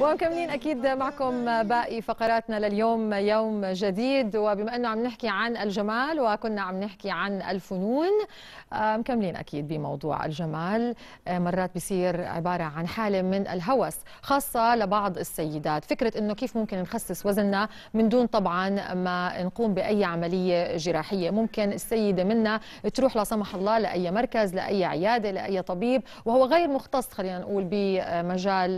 ومكملين اكيد معكم باقي فقراتنا لليوم يوم جديد وبما انه عم نحكي عن الجمال وكنا عم نحكي عن الفنون آه، مكملين اكيد بموضوع الجمال آه، مرات بصير عباره عن حاله من الهوس خاصه لبعض السيدات فكره انه كيف ممكن نخسس وزننا من دون طبعا ما نقوم باي عمليه جراحيه ممكن السيده منا تروح لا سمح الله لاي مركز لاي عياده لاي طبيب وهو غير مختص خلينا نقول بمجال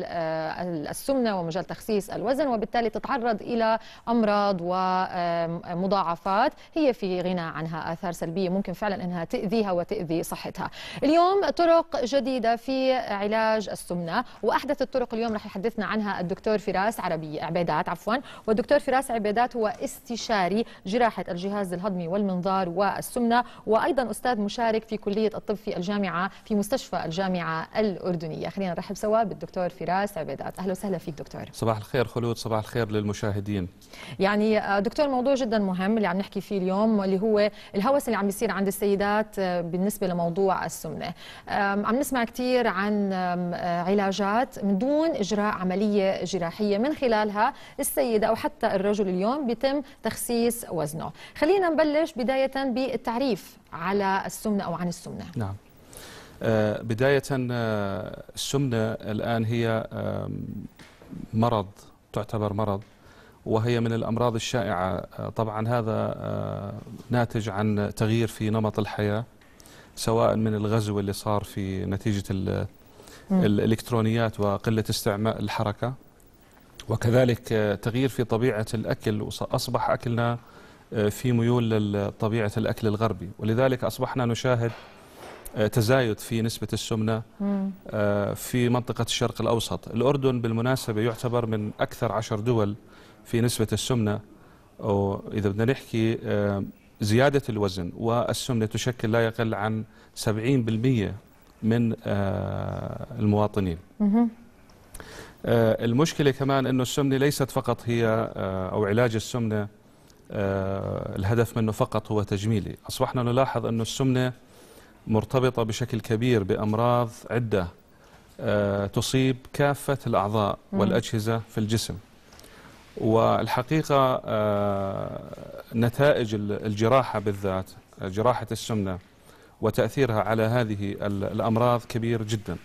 السمنه ومجال تخسيس الوزن وبالتالي تتعرض الى امراض ومضاعفات هي في غنى عنها اثار سلبيه ممكن فعلا انها تاذيها وتاذي صحتها. اليوم طرق جديده في علاج السمنه واحدث الطرق اليوم رح يحدثنا عنها الدكتور فراس عربي عبيدات عفوا والدكتور فراس عبيدات هو استشاري جراحه الجهاز الهضمي والمنظار والسمنه وايضا استاذ مشارك في كليه الطب في الجامعه في مستشفى الجامعه الاردنيه. خلينا نرحب سوا بالدكتور فراس فراس عبادات اهلا وسهلا فيك دكتور صباح الخير خلود صباح الخير للمشاهدين يعني آه، دكتور موضوع جدا مهم اللي عم نحكي فيه اليوم واللي هو الهوس اللي عم بيصير عند السيدات آه، بالنسبه لموضوع السمنه عم نسمع كثير عن آه، علاجات من دون اجراء عمليه جراحيه من خلالها السيده او حتى الرجل اليوم بيتم تخسيس وزنه خلينا نبلش بدايه بالتعريف على السمنه او عن السمنه نعم آه، بداية آه، السمنة الآن هي مرض تعتبر مرض وهي من الأمراض الشائعة آه، طبعا هذا ناتج عن تغيير في نمط الحياة سواء من الغزو اللي صار في نتيجة الإلكترونيات وقلة استعمال الحركة وكذلك تغيير في طبيعة الأكل وأصبح أكلنا في ميول لطبيعة الأكل الغربي ولذلك أصبحنا نشاهد آه، تزايد في نسبة السمنة آه، في منطقة الشرق الأوسط الأردن بالمناسبة يعتبر من أكثر عشر دول في نسبة السمنة وإذا بدنا نحكي آه، زيادة الوزن والسمنة تشكل لا يقل عن 70% من المواطنين المشكلة كمان أنه السمنة ليست فقط هي أو علاج السمنة الهدف منه فقط هو تجميلي أصبحنا نلاحظ أنه السمنة مرتبطة بشكل كبير بأمراض عدة آه، تصيب كافة الأعضاء والأجهزة في الجسم والحقيقة آه، نتائج الجراحة بالذات جراحة السمنة وتأثيرها على هذه الأمراض كبير جدا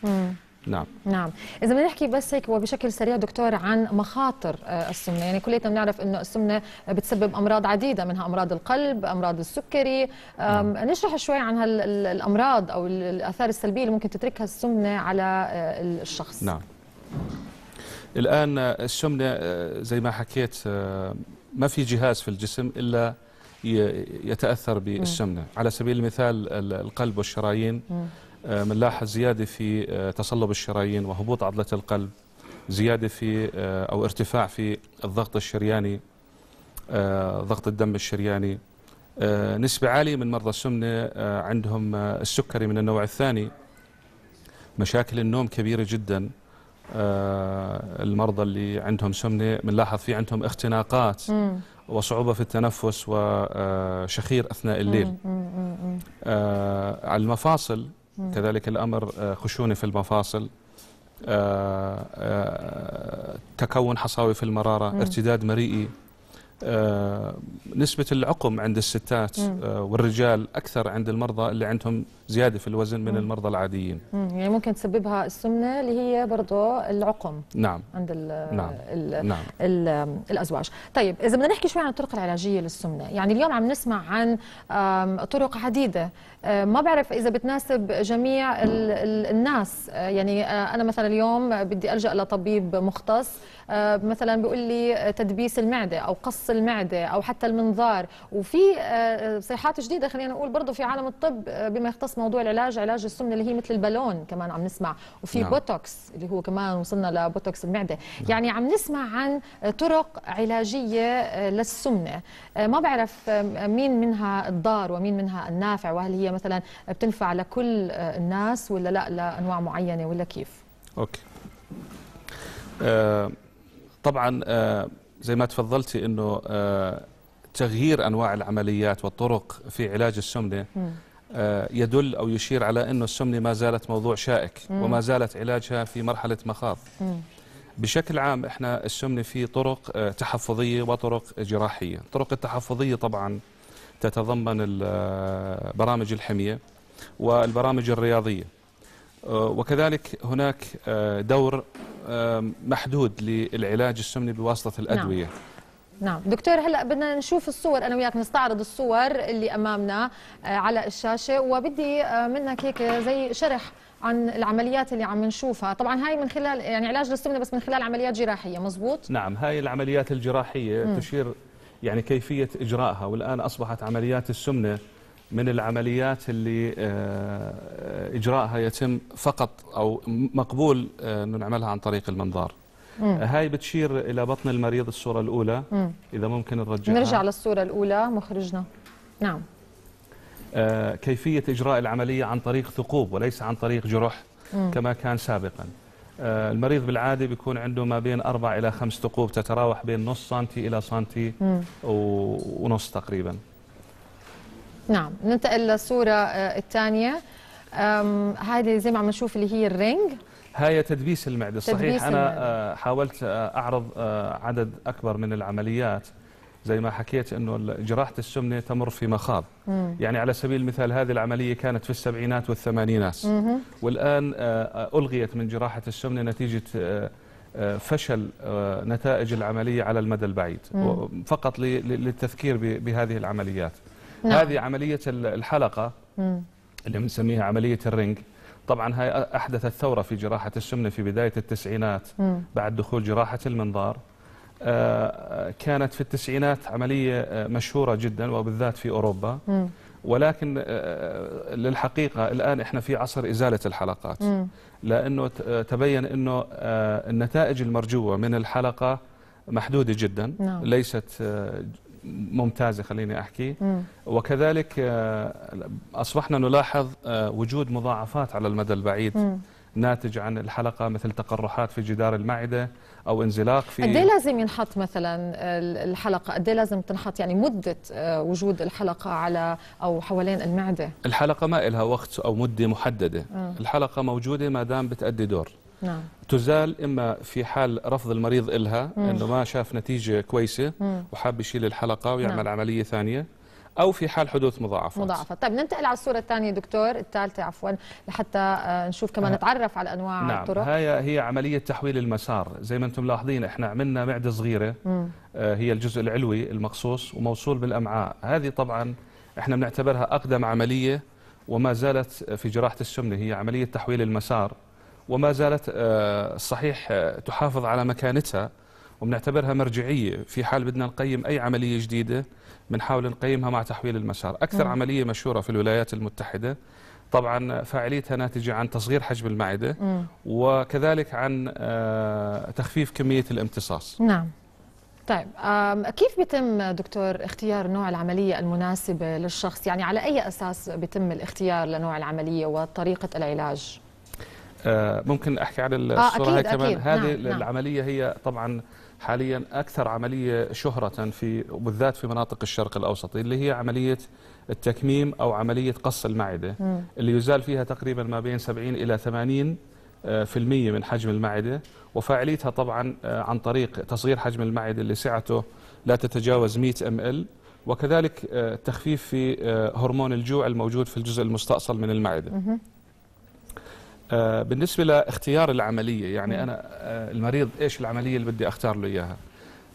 نعم نعم اذا بدنا نحكي بس هيك وبشكل سريع دكتور عن مخاطر آه، السمنه يعني كلنا بنعرف انه السمنه بتسبب امراض عديده منها امراض القلب امراض السكري نعم. نشرح شوي عن هالامراض او الاثار السلبيه اللي ممكن تتركها السمنه على آه، الشخص نعم الان آه، السمنه زي ما حكيت ما في جهاز في الجسم الا يتاثر بالسمنه على سبيل المثال القلب والشرايين م. بنلاحظ آه، زيادة في آه، تصلب الشرايين وهبوط عضلة القلب زيادة في آه، أو ارتفاع في الضغط الشرياني ضغط الدم الشرياني نسبة عالية من مرضى السمنة عندهم السكري من النوع الثاني مشاكل النوم كبيرة جدا المرضى اللي عندهم سمنة بنلاحظ في عندهم اختناقات وصعوبة في التنفس وشخير أثناء الليل على المفاصل كذلك الأمر آه، خشونة في المفاصل آه، آه، تكون حصاوي في المرارة ارتداد مريئي آه، نسبة العقم عند الستات آه، والرجال أكثر عند المرضى اللي عندهم زيادة في الوزن من المرضى العاديين يعني ممكن تسببها السمنة اللي هي برضو العقم نعم عند الـ نعم. الـ نعم. الـ الأزواج طيب إذا بدنا نحكي شوي عن الطرق العلاجية للسمنة يعني اليوم عم نسمع عن طرق عديدة آه، ما بعرف إذا بتناسب جميع الناس يعني أنا مثلا اليوم بدي ألجأ لطبيب مختص مثلا بيقول لي تدبيس المعدة أو قص المعده او حتى المنظار وفي آه، صيحات جديده خلينا نقول برضه في عالم الطب آه، بما يختص موضوع العلاج علاج السمنه اللي هي مثل البالون كمان عم نسمع وفي نعم. بوتوكس اللي هو كمان وصلنا لبوتوكس المعده نعم. يعني عم نسمع عن طرق علاجيه آه، للسمنه ما بعرف مين منها الضار ومين منها النافع وهل هي مثلا بتنفع لكل الناس ولا لا لانواع معينه ولا كيف اوكي آه طبعا آه زي ما تفضلتي انه آه، تغيير انواع العمليات والطرق في علاج السمنه آه، يدل او يشير على انه السمنه ما زالت موضوع شائك وما زالت علاجها في مرحله مخاض بشكل عام احنا السمنه في طرق آه، تحفظيه وطرق جراحيه، الطرق التحفظيه طبعا تتضمن برامج الحميه والبرامج الرياضيه وكذلك هناك دور محدود للعلاج السمني بواسطه الادويه نعم. نعم دكتور هلا بدنا نشوف الصور انا وياك نستعرض الصور اللي امامنا آه، على الشاشه وبدي آه، منك هيك زي شرح عن العمليات اللي عم نشوفها طبعا هاي من خلال يعني علاج للسمنه بس من خلال عمليات جراحيه مزبوط نعم هاي العمليات الجراحيه م. تشير يعني كيفيه اجرائها والان اصبحت عمليات السمنه من العمليات اللي آه، آه، إجراءها يتم فقط أو مقبول آه، أنه نعملها عن طريق المنظار مم. هاي بتشير إلى بطن المريض الصورة الأولى مم. إذا ممكن نرجعها نرجع للصورة الأولى مخرجنا نعم كيفية إجراء العملية عن طريق ثقوب وليس عن طريق جرح مم. كما كان سابقا المريض بالعادة بيكون عنده ما بين أربع إلى خمس ثقوب تتراوح بين نص سنتي إلى سنتي ونص تقريبا نعم ننتقل للصورة آه، الثانية هذه زي ما عم نشوف اللي هي الرينج هاي تدبيس المعدة تدبيس صحيح المعدة. أنا آه، حاولت آه، أعرض عدد أكبر من العمليات زي ما حكيت أنه جراحة السمنة تمر في مخاض مم. يعني على سبيل المثال هذه العملية كانت في السبعينات والثمانينات مم. والآن ألغيت من جراحة السمنة نتيجة فشل نتائج العملية على المدى البعيد مم. فقط للتذكير بهذه العمليات نعم. هذه عملية الحلقة مم. اللي بنسميها عملية الرنج طبعا هاي أحدثت ثورة في جراحة السمنة في بداية التسعينات مم. بعد دخول جراحة المنظار آه، آه، كانت في التسعينات عملية آه، مشهورة جدا وبالذات في أوروبا مم. ولكن للحقيقة الآن إحنا في عصر إزالة الحلقات لأنه تبين أنه النتائج المرجوة من الحلقة محدودة جدا نعم. ليست ممتازة خليني أحكي مم. وكذلك آه، أصبحنا نلاحظ آه، وجود مضاعفات على المدى البعيد مم. ناتج عن الحلقة مثل تقرحات في جدار المعدة أو انزلاق في قد إيه لازم ينحط مثلا آه، الحلقة قد إيه لازم تنحط يعني مدة وجود الحلقة على أو حوالين المعدة الحلقة ما لها وقت أو مدة محددة مم. الحلقة موجودة ما دام بتأدي دور نعم. تزال إما في حال رفض المريض إلها مم. أنه ما شاف نتيجة كويسة مم. وحاب يشيل الحلقة ويعمل نعم. عملية ثانية أو في حال حدوث مضاعفات مضاعفات طيب ننتقل على الصورة الثانية دكتور الثالثة عفوا لحتى آه، نشوف كمان نتعرف على أنواع نعم. الطرق هاي هي عملية تحويل المسار زي ما أنتم ملاحظين إحنا عملنا معدة صغيرة مم. آه، هي الجزء العلوي المقصوص وموصول بالأمعاء هذه طبعا إحنا بنعتبرها أقدم عملية وما زالت في جراحة السمنة هي عملية تحويل المسار وما زالت آه، صحيح آه، تحافظ على مكانتها وبنعتبرها مرجعيه في حال بدنا نقيم اي عمليه جديده بنحاول نقيمها مع تحويل المسار، اكثر مم. نعم. عمليه مشهوره في الولايات المتحده طبعا فاعليتها ناتجه عن تصغير حجم المعده مم. وكذلك عن آه، تخفيف كميه الامتصاص. نعم. طيب كيف بيتم دكتور اختيار نوع العملية المناسبة للشخص يعني على أي أساس بيتم الاختيار لنوع العملية وطريقة العلاج آه، ممكن احكي على آه، الصوره آه أكيد كمان أكيد. هذه نعم،, نعم. العمليه هي طبعا حاليا اكثر عمليه شهره في بالذات في مناطق الشرق الاوسط اللي هي عمليه التكميم او عمليه قص المعده م. اللي يزال فيها تقريبا ما بين 70 الى 80 آه، في المية من حجم المعدة وفاعليتها طبعا عن طريق تصغير حجم المعدة اللي سعته لا تتجاوز 100 ام ال وكذلك تخفيف في هرمون الجوع الموجود في الجزء المستأصل من المعدة آه، بالنسبة لاختيار العملية يعني أنا آه، المريض إيش العملية اللي بدي أختار له إياها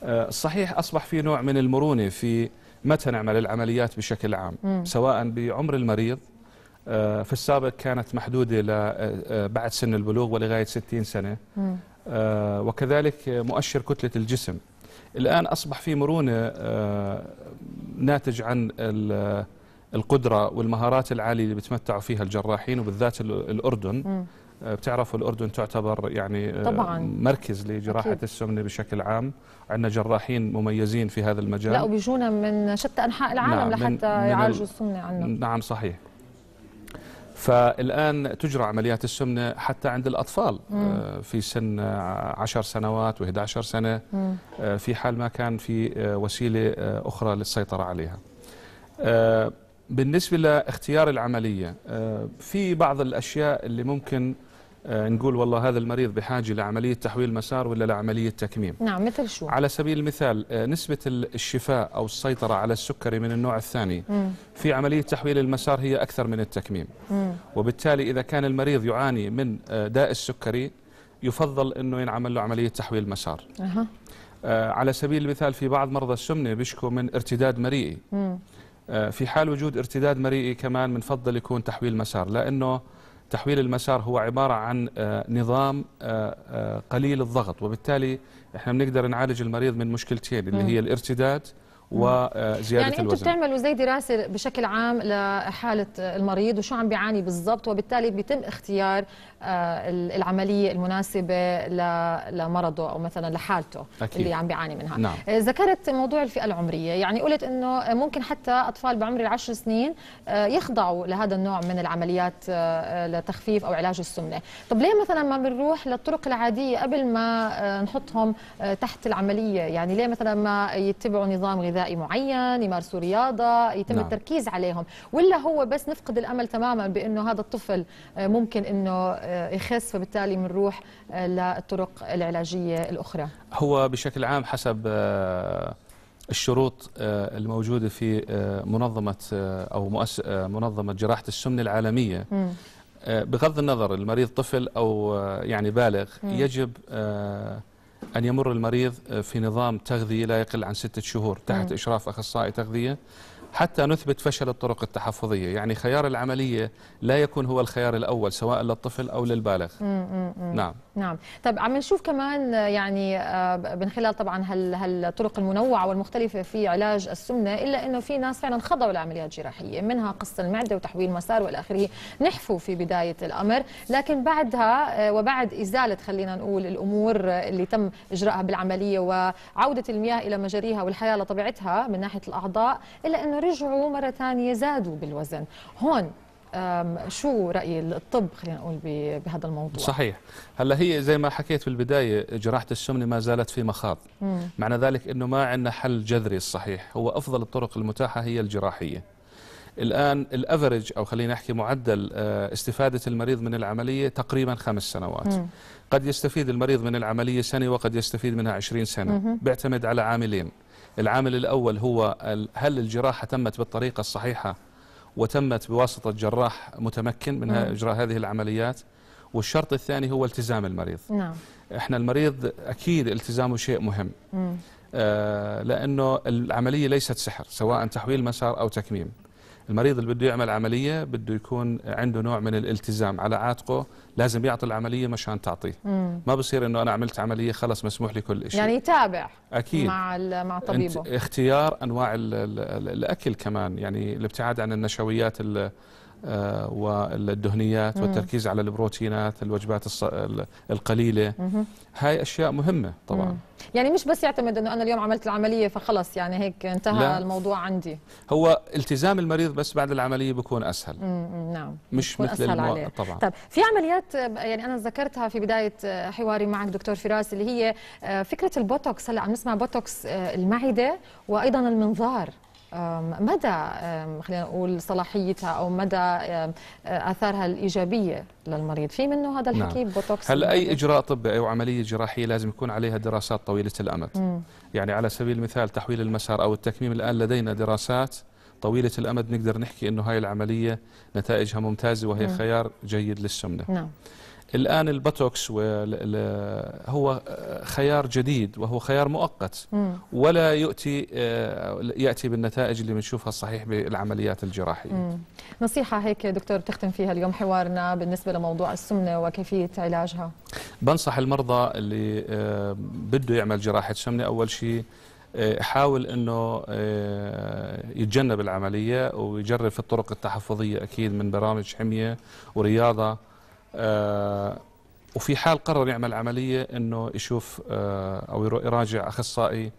آه، صحيح أصبح في نوع من المرونة في متى نعمل العمليات بشكل عام سواء بعمر المريض في السابق كانت محدودة بعد سن البلوغ ولغاية 60 سنة وكذلك مؤشر كتلة الجسم الآن أصبح في مرونة ناتج عن القدرة والمهارات العالية اللي بتمتعوا فيها الجراحين وبالذات الأردن م. آه، بتعرفوا الأردن تعتبر يعني آه، طبعاً. مركز لجراحة أكيد. السمنة بشكل عام عندنا جراحين مميزين في هذا المجال لا وبيجونا من شتى أنحاء العالم نعم لحتى من يعالجوا السمنة عندنا نعم صحيح فالآن تجرى عمليات السمنة حتى عند الأطفال م. آه، في سن 10 سنوات و11 سنة م. في حال ما كان في وسيلة أخرى للسيطرة عليها بالنسبة لاختيار العملية آه، في بعض الأشياء اللي ممكن آه، نقول والله هذا المريض بحاجة لعملية تحويل مسار ولا لعملية تكميم نعم مثل شو؟ على سبيل المثال آه، نسبة الشفاء أو السيطرة على السكري من النوع الثاني مم. في عملية تحويل المسار هي أكثر من التكميم مم. وبالتالي إذا كان المريض يعاني من داء السكري يفضل أنه ينعمل له عملية تحويل مسار أه. على سبيل المثال في بعض مرضى السمنة بيشكوا من ارتداد مريئي مم. آه، في حال وجود ارتداد مريئي كمان بنفضل يكون تحويل مسار لأنه تحويل المسار هو عبارة عن آه، نظام آه، قليل الضغط وبالتالي احنا بنقدر نعالج المريض من مشكلتين اللي هي الارتداد وزياده يعني الوزن يعني انتم بتعملوا زي دراسه بشكل عام لحاله المريض وشو عم بيعاني بالضبط وبالتالي بيتم اختيار آه، العمليه المناسبه لمرضه او مثلا لحالته أكيد. اللي عم بيعاني منها نعم. آه، ذكرت موضوع الفئه العمريه يعني قلت انه ممكن حتى اطفال بعمر العشر سنين آه، يخضعوا لهذا النوع من العمليات لتخفيف او علاج السمنه طب ليه مثلا ما بنروح للطرق العاديه قبل ما نحطهم تحت العمليه يعني ليه مثلا ما يتبعوا نظام غذائي غذائي معين يمارسوا رياضه يتم نعم. التركيز عليهم ولا هو بس نفقد الامل تماما بانه هذا الطفل آه، ممكن انه آه، يخس فبالتالي بنروح آه، للطرق العلاجيه الاخرى هو بشكل عام حسب الشروط الموجودة في منظمة أو مؤس منظمة جراحة السمنة العالمية م. بغض النظر المريض طفل أو يعني بالغ م. يجب أن يمر المريض في نظام تغذية لا يقل عن ستة شهور تحت إشراف أخصائي تغذية حتى نثبت فشل الطرق التحفظية يعني خيار العملية لا يكون هو الخيار الأول سواء للطفل أو للبالغ نعم نعم طب عم نشوف كمان يعني آه، من خلال طبعا هال هالطرق المنوعة والمختلفة في علاج السمنة إلا أنه في ناس فعلا خضعوا لعمليات جراحية منها قص المعدة وتحويل مسار والى اخره نحفوا في بداية الأمر لكن بعدها آه، وبعد إزالة خلينا نقول الأمور اللي تم إجراءها بالعملية وعودة المياه إلى مجاريها والحياة لطبيعتها من ناحية الأعضاء إلا أنه رجعوا مرة ثانية زادوا بالوزن هون شو راي الطب خلينا نقول بهذا الموضوع صحيح هلا هي زي ما حكيت في البدايه جراحه السمنه ما زالت في مخاض مم. معنى ذلك انه ما عندنا حل جذري الصحيح هو افضل الطرق المتاحه هي الجراحيه الان الافرج او خلينا نحكي معدل آه، استفاده المريض من العمليه تقريبا خمس سنوات مم. قد يستفيد المريض من العمليه سنه وقد يستفيد منها 20 سنه مم. بيعتمد على عاملين العامل الأول هو هل الجراحة تمت بالطريقة الصحيحة وتمت بواسطة جراح متمكن من نعم. إجراء هذه العمليات والشرط الثاني هو التزام المريض نعم. احنا المريض أكيد التزامه شيء مهم آه لأنه العملية ليست سحر سواء تحويل مسار أو تكميم المريض اللي بده يعمل عملية بده يكون عنده نوع من الالتزام على عاتقه لازم يعطي العملية مشان تعطيه مم. ما بصير انه انا عملت عملية خلص مسموح لي كل شيء يعني يتابع اكيد مع مع طبيبه اختيار انواع الـ الـ الاكل كمان يعني الابتعاد عن النشويات آه، والدهنيات والتركيز على البروتينات الوجبات القليله هاي اشياء مهمه طبعا يعني مش بس يعتمد انه انا اليوم عملت العمليه فخلص يعني هيك انتهى لا. الموضوع عندي هو التزام المريض بس بعد العمليه بيكون اسهل نعم مش مثل أسهل المو... عليه. طبعا طب في عمليات يعني انا ذكرتها في بدايه آه، حواري معك دكتور فراس اللي هي آه، فكره البوتوكس هلا عم نسمع بوتوكس المعده وايضا المنظار مدى خلينا نقول صلاحيتها او مدى اثارها الايجابيه للمريض في منه هذا نعم. الحكي نعم. بوتوكس هل اي اجراء طبي او عمليه جراحيه لازم يكون عليها دراسات طويله الامد مم. يعني على سبيل المثال تحويل المسار او التكميم الان لدينا دراسات طويله الامد نقدر نحكي انه هاي العمليه نتائجها ممتازه وهي مم. خيار جيد للسمنه نعم الآن البوتوكس هو خيار جديد وهو خيار مؤقت ولا يؤتي آه، يأتي بالنتائج اللي بنشوفها الصحيح بالعمليات الجراحية مم. نصيحة هيك دكتور تختم فيها اليوم حوارنا بالنسبة لموضوع السمنة وكيفية علاجها بنصح المرضى اللي آه، بده يعمل جراحة سمنة أول شيء آه، حاول انه يتجنب العمليه ويجرب في الطرق التحفظيه اكيد من برامج حميه ورياضه آه، وفي حال قرر يعمل عملية أنه يشوف آه، أو يراجع أخصائي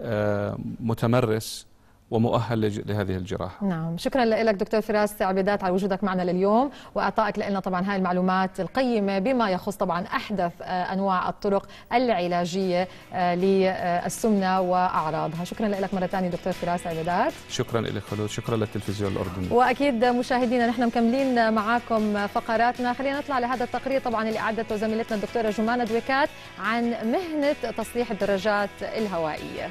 آه، متمرس ومؤهل لهذه الجراحه. نعم، شكرا لك دكتور فراس عبيدات على وجودك معنا لليوم واعطائك لنا طبعا هاي المعلومات القيمه بما يخص طبعا احدث آه، انواع الطرق العلاجيه آه، للسمنه واعراضها، شكرا لك مره ثانيه دكتور فراس عبيدات. شكرا لك خلود، شكرا للتلفزيون الاردني. واكيد مشاهدينا نحن مكملين معاكم فقراتنا، خلينا نطلع لهذا التقرير طبعا اللي اعدته زميلتنا الدكتوره جمانه دويكات عن مهنه تصليح الدراجات الهوائيه.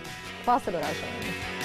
فاصل وراجعين.